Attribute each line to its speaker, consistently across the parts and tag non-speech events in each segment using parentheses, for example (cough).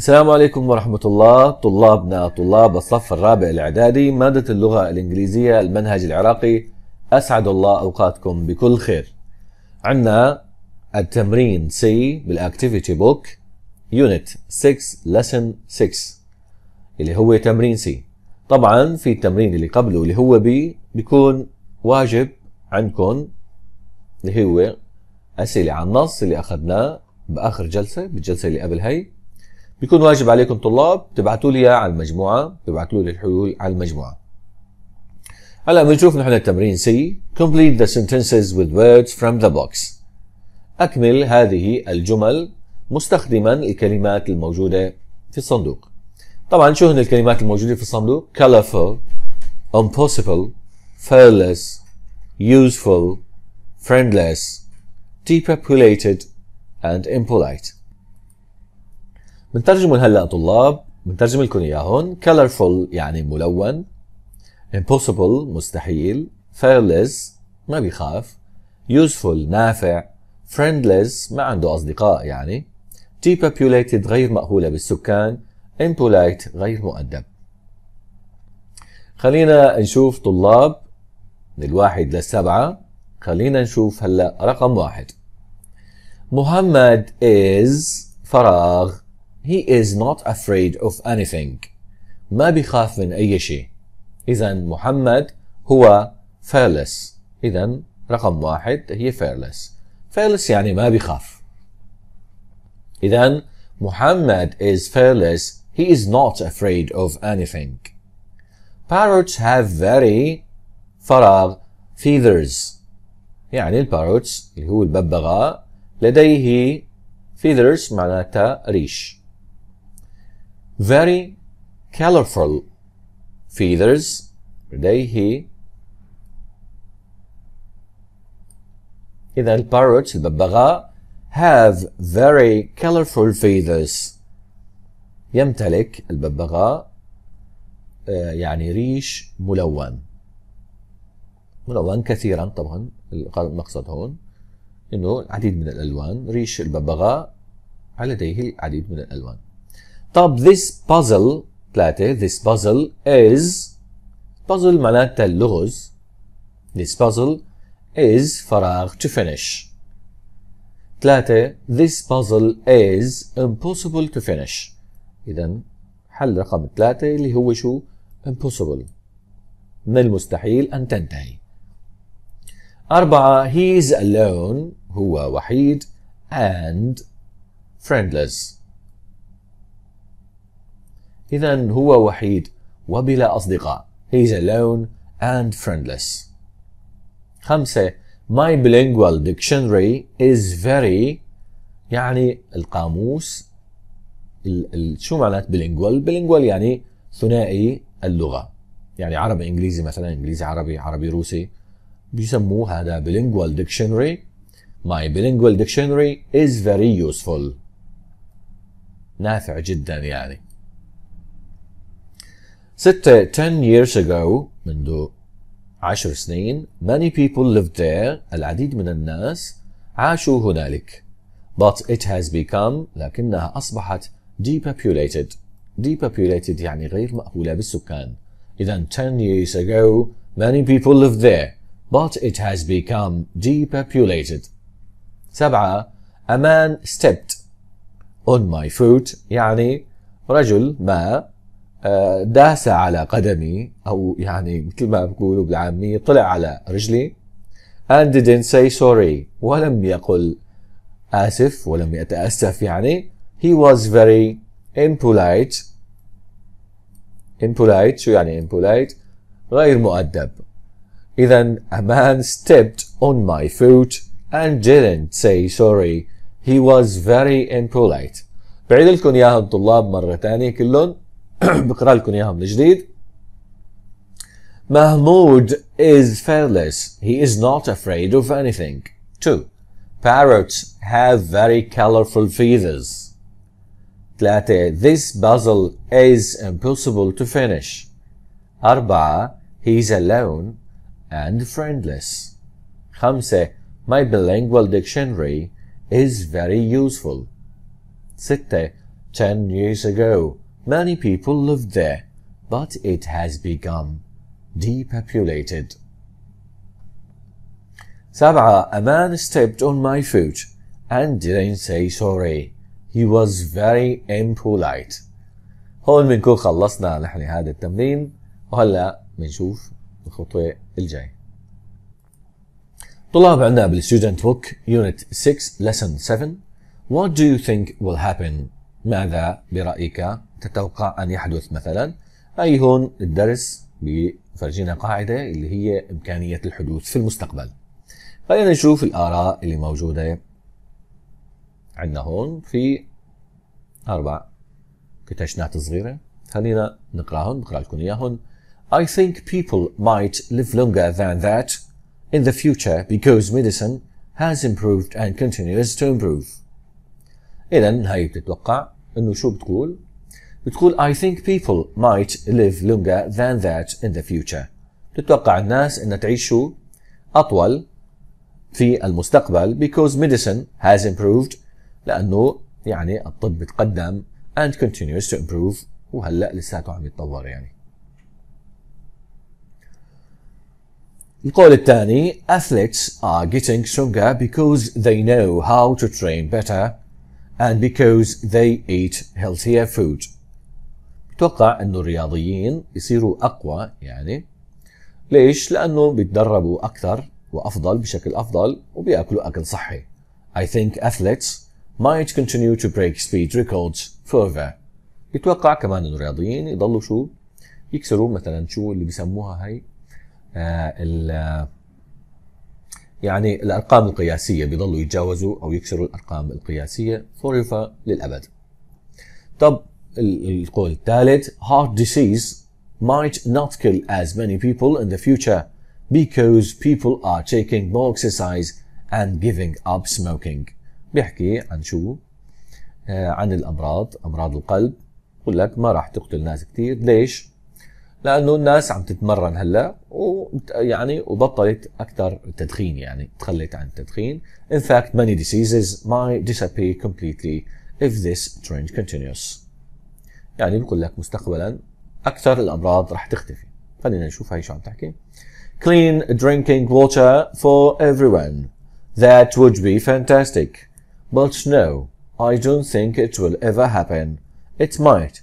Speaker 1: السلام عليكم ورحمة الله طلابنا طلاب الصف الرابع الإعدادي مادة اللغة الإنجليزية المنهج العراقي أسعد الله أوقاتكم بكل خير عنا التمرين سي بالأكتيفيتي بوك يونت 6 لسن 6 اللي هو تمرين سي طبعا في التمرين اللي قبله اللي هو بي بيكون واجب عندكم اللي هو أسئلة عن النص اللي أخذناه بآخر جلسة بالجلسة اللي قبل هي بيكون واجب عليكم طلاب تبعتوا لي اياه على المجموعه تبعتوا لي الحلول على المجموعه هلا بنشوف نحن التمرين سي complete the sentences with words from the box اكمل هذه الجمل مستخدما الكلمات الموجوده في الصندوق طبعا شو هن الكلمات الموجوده في الصندوق colorful impossible fearless useful friendless depopulated and impolite بنترجمهم هلا طلاب بنترجم لكم اياهم colorful يعني ملون impossible مستحيل fearless ما بيخاف useful نافع friendless ما عنده اصدقاء يعني depopulated غير مأهولة بالسكان impolite غير مؤدب خلينا نشوف طلاب من الواحد للسبعة خلينا نشوف هلا رقم واحد محمد is فراغ He is not afraid of anything. ما بيخاف من أي شيء. إذا محمد هو fearless. إذا رقم واحد هي fearless. fearless يعني ما بيخاف. إذا محمد is fearless. He is not afraid of anything. Parrots have very فراغ feathers. يعني الباروتس اللي هو الببغاء لديه feathers معناتها ريش. very colorful feathers لديه إذا الباروت الببغاء have very colorful feathers يمتلك الببغاء آه، يعني ريش ملون ملون كثيرا طبعا المقصد هون انه العديد من الالوان ريش الببغاء لديه العديد من الالوان طب this puzzle ثلاثة this puzzle is puzzle معناتها اللغز this puzzle is فراغ to finish ثلاثة this puzzle is impossible to finish إذا حل رقم ثلاثة اللي هو شو impossible من المستحيل أن تنتهي أربعة he is alone هو وحيد and friendless إذا هو وحيد وبلا أصدقاء. He is alone and friendless. خمسة My bilingual dictionary is very يعني القاموس ال ال شو معنات bilingual؟ bilingual يعني ثنائي اللغة يعني عربي إنجليزي مثلا إنجليزي عربي عربي روسي بيسموه هذا bilingual dictionary My bilingual dictionary is very useful نافع جدا يعني ستة 10 years ago منذ عشر سنين many people lived there العديد من الناس عاشوا هنالك but it has become لكنها أصبحت depopulated depopulated يعني غير مأهولة بالسكان إذا 10 years ago many people lived there but it has become depopulated سبعة a man stepped on my foot يعني رجل ما آه، داس على قدمي او يعني مثل ما بقولوا بالعاميه طلع على رجلي and didn't say sorry ولم يقل آسف ولم يتأسف يعني he was very impolite impolite شو يعني impolite غير مؤدب إذا a man stepped on my foot and didn't say sorry he was very impolite بعيد لكم إياهم طلاب مرة تانية كلهم (clears throat) بقرا لكم اياها من جديد Mahmoud is fearless. He is not afraid of anything. 2. Parrots have very colorful feathers. 3. This puzzle is impossible to finish. 4. He's alone and friendless. 5. My bilingual dictionary is very useful. Sitte. Ten years ago, Many people lived there, but it has become depopulated. Seven. a man stepped on my foot and didn't say sorry. He was very impolite. هون بنكون خلصنا نحن هذا التمرين وهلا بنشوف الخطوة الجاي. طلاب عندنا بالستودنت بوك يونت 6 lesson 7 What do you think will happen؟ ماذا برأيك تتوقع أن يحدث مثلا أي هون الدرس بفرجينا قاعدة اللي هي إمكانية الحدوث في المستقبل خلينا نشوف الآراء اللي موجودة عندنا هون في أربع كتشنات صغيرة خلينا نقراهم بقرا لكم إياهم I think people might live longer than that in the future because medicine has improved and continues to improve. إذا هاي بتتوقع إنه شو بتقول؟ بتقول I think people might live longer than that in the future تتوقع الناس أن تعيش أطول في المستقبل because medicine has improved لأنه يعني الطب تقدم and continues to improve وهلأ لساته عم يتطور يعني القول الثاني athletes are getting stronger because they know how to train better and because they eat healthier food بتوقع انه الرياضيين يصيروا اقوى يعني ليش؟ لانه بيتدربوا اكثر وافضل بشكل افضل وبياكلوا اكل صحي. I think athletes might continue to break speed records further. بتوقع كمان انه الرياضيين يضلوا شو؟ يكسروا مثلا شو اللي بيسموها هي آه، ال يعني الارقام القياسيه بيضلوا يتجاوزوا او يكسروا الارقام القياسيه forever للابد. طب القول الثالث heart disease might not kill as many people in the future because people are taking more exercise and giving up smoking بيحكي عن شو عن الامراض امراض القلب بقول لك ما راح تقتل ناس كثير ليش لانه الناس عم تتمرن هلا و يعني وبطلت اكثر التدخين يعني تخلت عن التدخين in fact many diseases might disappear completely if this trend continues يعني بقول لك مستقبلا اكثر الامراض رح تختفي خلينا نشوف هي شو عم تحكي clean drinking water for everyone that would be fantastic but no I don't think it will ever happen it might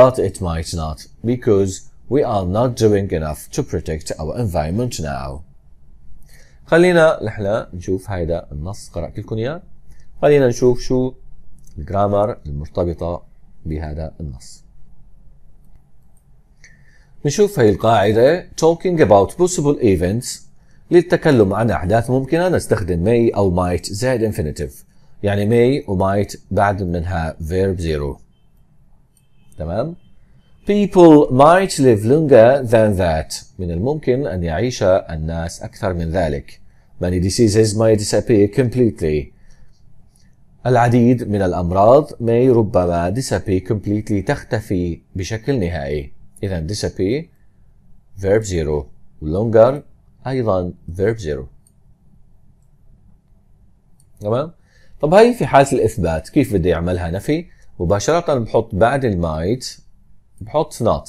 Speaker 1: but it might not because we are not doing enough to protect our environment now خلينا نحن نشوف هيدا النص قرأت لكم إياه خلينا نشوف شو الجرامر المرتبطة بهذا النص نشوف هاي القاعدة talking about possible events للتكلم عن أحداث ممكنة نستخدم may أو might زائد infinitive يعني may و might بعد منها verb zero تمام people might live longer than that من الممكن أن يعيش الناس أكثر من ذلك many diseases might disappear completely العديد من الأمراض may ربما disappear completely تختفي بشكل نهائي إذا disappear verb zero longer أيضا verb zero تمام طب هاي في حالة الإثبات كيف بدي أعملها نفي مباشرة بحط بعد المايت بحط not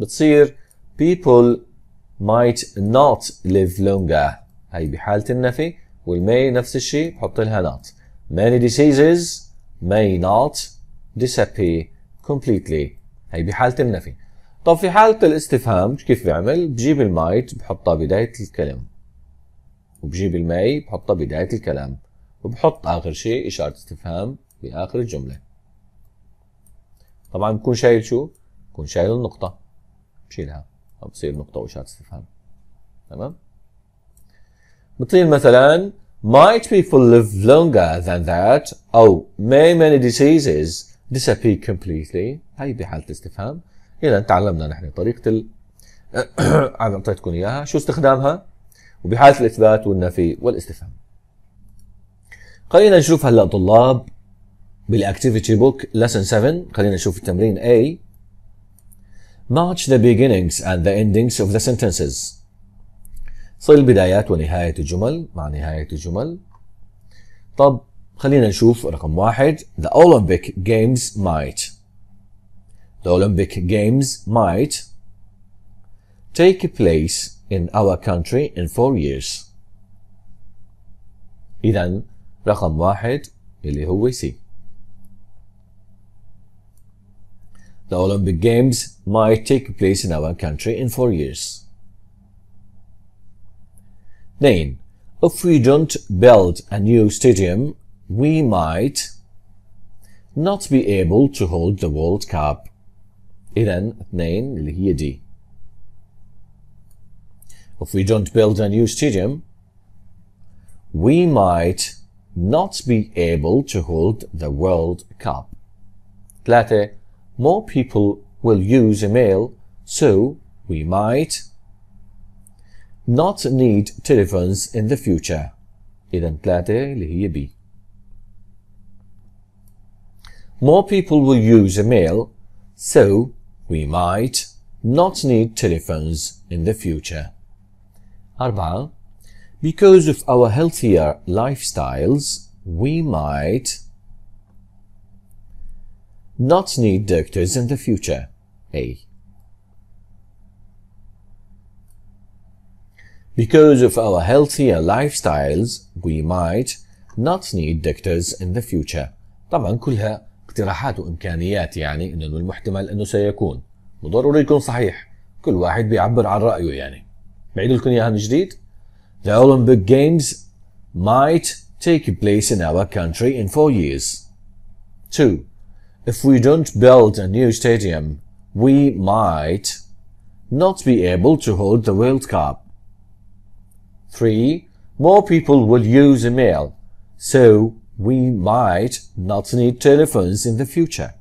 Speaker 1: بتصير people might not live longer هاي بحالة النفي والmay نفس الشيء بحط لها not many diseases may not disappear completely هي بحالة النفي طب في حالة الاستفهام كيف بعمل؟ بجيب المايت بحطها بداية الكلام وبجيب الماي بحطها بداية الكلام وبحط آخر شيء إشارة استفهام بآخر الجملة طبعا بكون شايل شو؟ بكون شايل النقطة بشيلها بصير نقطة وإشارة استفهام تمام؟ بتصير مثلا might people live longer than that أو may many diseases disappear completely هاي بحالة استفهام اذا تعلمنا نحن طريقه ال... (clears throat) اعطيتكم اياها شو استخدامها وبحاله الاثبات والنفي والاستفهام خلينا نشوف هلا طلاب بالاكتيفيتي بوك لسن 7 خلينا نشوف التمرين A match the beginnings and the endings of the sentences صل بدايات ونهاية الجمل مع نهاية الجمل طب خلينا نشوف رقم واحد the Olympic games might the Olympic Games might take place in our country in four years. إذا رقم واحد اللي هو C. The Olympic Games might take place in our country in four years. 2. If we don't build a new stadium, we might not be able to hold the World Cup. إذا اثنين اللي هي if we don't build a new stadium we might not be able to hold the World Cup ثلاثة more people will use email so we might not need telephones in the future إذا ثلاثة اللي هي B more people will use email so we might not need telephones in the future. أربعة Because of our healthier lifestyles, we might not need doctors in the future. A. Because of our healthier lifestyles, we might not need doctors in the future. طبعا كلها اقتراحات وامكانيات يعني انه من المحتمل انه سيكون وضروري يكون صحيح كل واحد بيعبر عن رايه يعني بعيد لكم اياها من جديد The Olympic Games might take place in our country in four years. Two, if we don't build a new stadium, we might not be able to hold the World Cup. Three, more people will use email, so we might not need telephones in the future.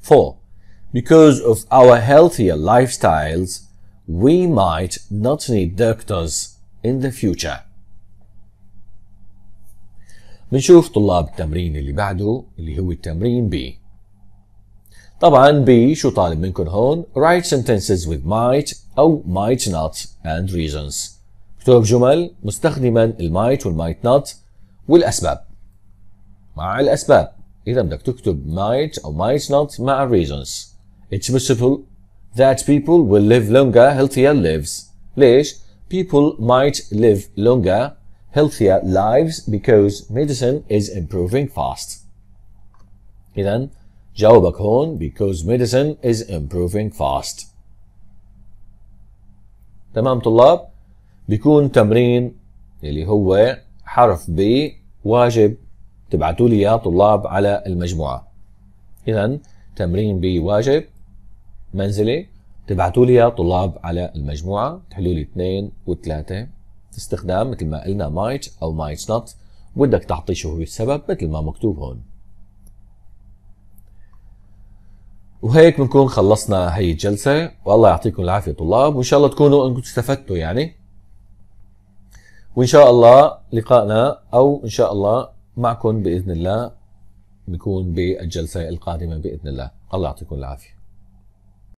Speaker 1: 4. Because of our healthier lifestyles, we might not need doctors in the future. بنشوف طلاب التمرين اللي بعده اللي هو التمرين B. طبعا B شو طالب منكم هون؟ write sentences with might أو might not and reasons. اكتب جمل مستخدما المايت والمايت نوت والاسباب مع الاسباب اذا بدك تكتب might او might not مع reasons it's possible that people will live longer healthier lives ليش people might live longer healthier lives because medicine is improving fast اذا جاوبك هون because medicine is improving fast تمام طلاب بيكون تمرين اللي هو حرف ب واجب تبعتوا لي يا طلاب على المجموعة إذا تمرين ب واجب منزلي تبعتوا لي يا طلاب على المجموعة تحلوا لي اثنين وثلاثة استخدام مثل ما قلنا مايت أو مايت نوت بدك تعطي شو هو السبب مثل ما مكتوب هون وهيك بنكون خلصنا هي الجلسة والله يعطيكم العافية طلاب وإن شاء الله تكونوا أنكم استفدتوا يعني وان شاء الله لقائنا او ان شاء الله معكم باذن الله بيكون بالجلسه القادمه باذن الله الله يعطيكم العافيه